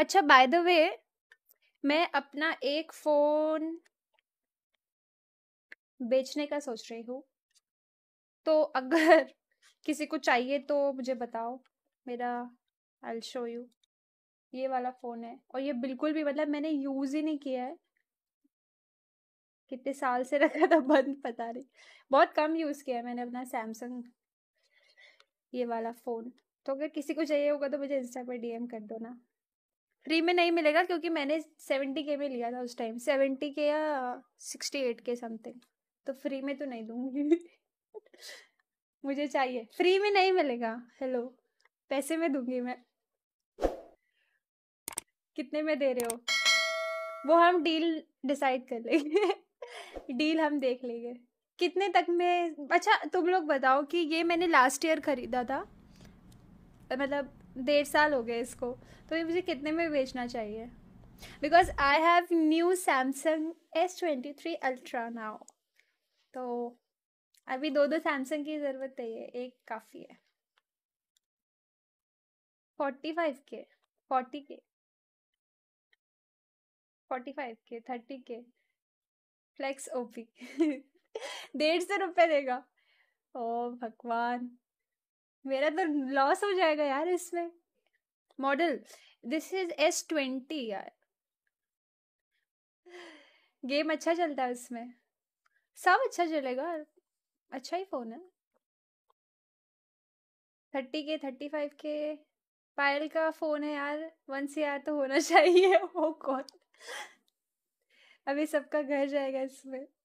अच्छा by the way मैं अपना एक फोन बेचने का सोच रही हूँ तो अगर किसी को चाहिए तो मुझे बताओ मेरा आई शो यू ये वाला फ़ोन है और ये बिल्कुल भी मतलब मैंने यूज़ ही नहीं किया है कितने साल से रखा था बंद पता नहीं बहुत कम यूज़ किया है मैंने अपना सैमसंग ये वाला फ़ोन तो अगर किसी को चाहिए होगा तो मुझे इंस्टा पर डीएम कर दो ना फ्री में नहीं मिलेगा क्योंकि मैंने सेवेंटी के में लिया था उस टाइम सेवेंटी के या सिक्सटी एट के समथिंग तो फ्री में तो नहीं दूंगी मुझे चाहिए फ्री में नहीं मिलेगा हेलो पैसे में दूंगी मैं कितने में दे रहे हो वो हम डील डिसाइड कर लेंगे डील हम देख लेंगे कितने तक में अच्छा तुम लोग बताओ कि ये मैंने लास्ट ईयर खरीदा था मतलब डेढ़ साल हो गए इसको तो ये मुझे कितने में बेचना चाहिए because I have new Samsung S twenty three ultra now तो अभी दो दो सैमसंग की ज़रूरत है ये एक काफ़ी है forty five K forty K forty five K thirty K flex OP डेढ़ सौ रुपये देगा ओ भगवान मेरा तो लॉस हो जाएगा यार इसमें model this is S twenty यार गेम अच्छा चलता है उसमें सब अच्छा चलेगा अच्छा ही फोन है thirty K thirty five K पायल का फोन है यार वन सी आर तो होना चाहिए वो oh कौन अभी सबका घर जाएगा इसमें